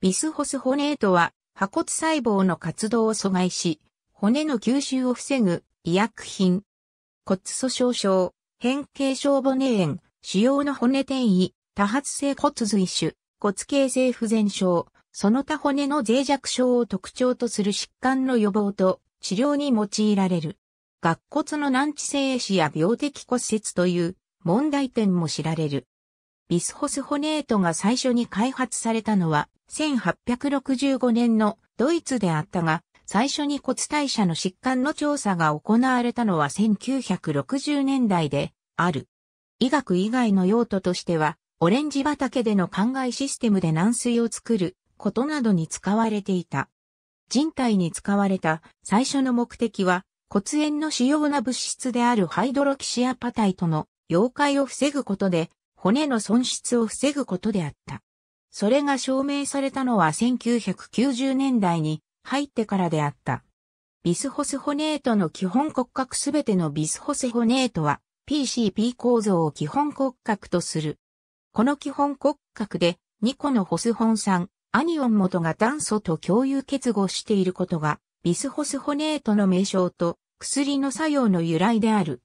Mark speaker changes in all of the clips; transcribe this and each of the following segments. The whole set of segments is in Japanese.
Speaker 1: ビスホスホネートは、破骨細胞の活動を阻害し、骨の吸収を防ぐ医薬品。骨粗鬆症、変形症骨炎、腫瘍の骨転移、多発性骨髄腫、骨形成不全症、その他骨の脆弱症を特徴とする疾患の予防と治療に用いられる。顎骨の難治性死や病的骨折という問題点も知られる。ビスホスホネートが最初に開発されたのは1865年のドイツであったが、最初に骨代謝の疾患の調査が行われたのは1960年代である。医学以外の用途としては、オレンジ畑での灌漑システムで軟水を作ることなどに使われていた。人体に使われた最初の目的は、骨炎の主要な物質であるハイドロキシアパタイトの溶解を防ぐことで、骨の損失を防ぐことであった。それが証明されたのは1990年代に入ってからであった。ビスホスホネートの基本骨格すべてのビスホスホネートは PCP 構造を基本骨格とする。この基本骨格で2個のホスホン酸、アニオン元が炭素と共有結合していることがビスホスホネートの名称と薬の作用の由来である。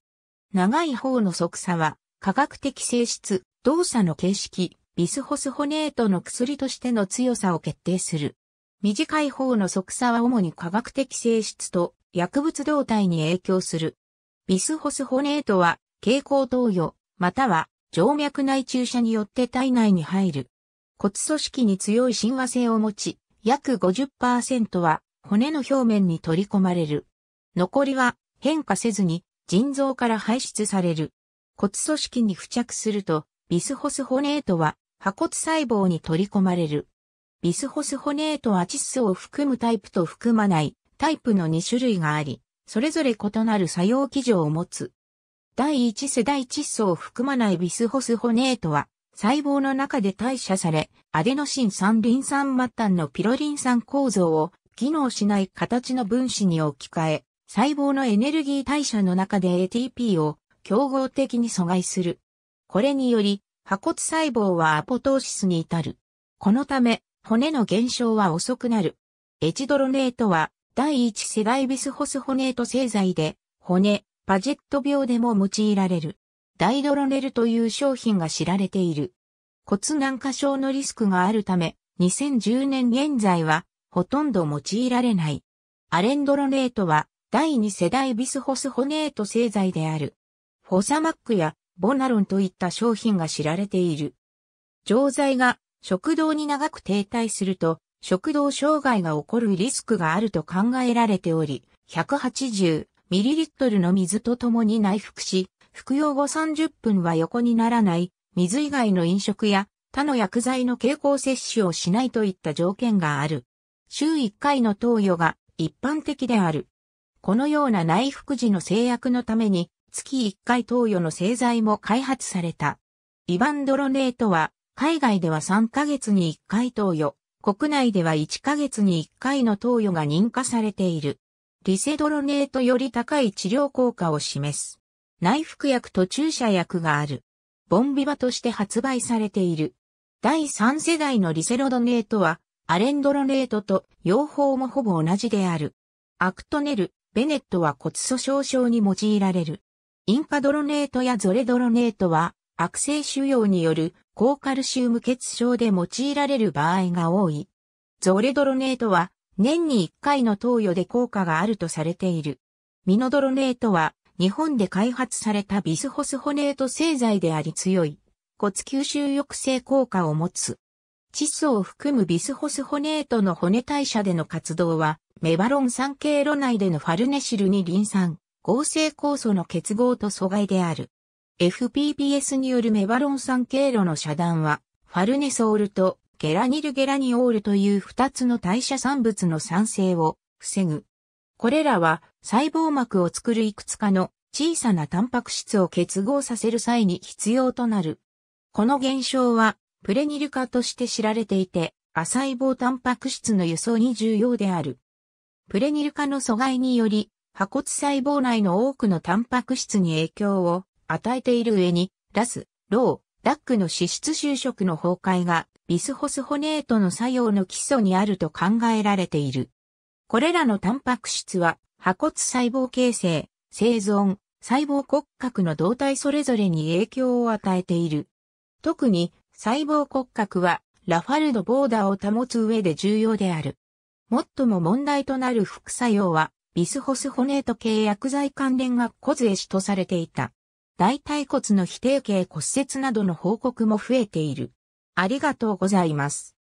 Speaker 1: 長い方の側差は科学的性質、動作の形式、ビスホスホネートの薬としての強さを決定する。短い方の即差は主に化学的性質と薬物動態に影響する。ビスホスホネートは蛍光投与、または静脈内注射によって体内に入る。骨組織に強い親和性を持ち、約50%は骨の表面に取り込まれる。残りは変化せずに腎臓から排出される。骨組織に付着すると、ビスホスホネートは破骨細胞に取り込まれる。ビスホスホネートアチスを含むタイプと含まないタイプの2種類があり、それぞれ異なる作用基準を持つ。第1世代窒素を含まないビスホスホネートは、細胞の中で代謝され、アデノシン酸リン酸末端のピロリン酸構造を機能しない形の分子に置き換え、細胞のエネルギー代謝の中で ATP を競合的に阻害する。これにより、破骨細胞はアポトーシスに至る。このため、骨の減少は遅くなる。エチドロネートは、第一世代ビスホスホネート製剤で、骨、パジェット病でも用いられる。ダイドロネルという商品が知られている。骨軟化症のリスクがあるため、2010年現在は、ほとんど用いられない。アレンドロネートは、第二世代ビスホスホネート製剤である。フォサマックやボナロンといった商品が知られている。錠剤が食道に長く停滞すると、食道障害が起こるリスクがあると考えられており、180ml の水と共に内服し、服用後30分は横にならない、水以外の飲食や他の薬剤の経口摂取をしないといった条件がある。週1回の投与が一般的である。このような内服時の制約のために、月1回投与の製剤も開発された。イバンドロネートは、海外では3ヶ月に1回投与、国内では1ヶ月に1回の投与が認可されている。リセドロネートより高い治療効果を示す。内服薬と注射薬がある。ボンビバとして発売されている。第3世代のリセロドネートは、アレンドロネートと用法もほぼ同じである。アクトネル、ベネットは骨粗鬆症に用いられる。インカドロネートやゾレドロネートは悪性腫瘍による高カルシウム血症で用いられる場合が多い。ゾレドロネートは年に1回の投与で効果があるとされている。ミノドロネートは日本で開発されたビスホスホネート製剤であり強い骨吸収抑制効果を持つ。窒素を含むビスホスホネートの骨代謝での活動はメバロン酸経路内でのファルネシルにリン酸。合成酵素の結合と阻害である。FPPS によるメバロン酸経路の遮断は、ファルネソールとゲラニルゲラニオールという二つの代謝産物の酸性を防ぐ。これらは細胞膜を作るいくつかの小さなタンパク質を結合させる際に必要となる。この現象はプレニル化として知られていて、ア細胞タンパク質の輸送に重要である。プレニル化の阻害により破骨細胞内の多くのタンパク質に影響を与えている上に、ラス、ロー、ダックの脂質収縮の崩壊がビスホスホネートの作用の基礎にあると考えられている。これらのタンパク質は、破骨細胞形成、生存、細胞骨格の動態それぞれに影響を与えている。特に、細胞骨格は、ラファルドボーダーを保つ上で重要である。最も問題となる副作用は、ビスホスホネート系薬剤関連が骨壊死とされていた。大腿骨の否定系骨折などの報告も増えている。ありがとうございます。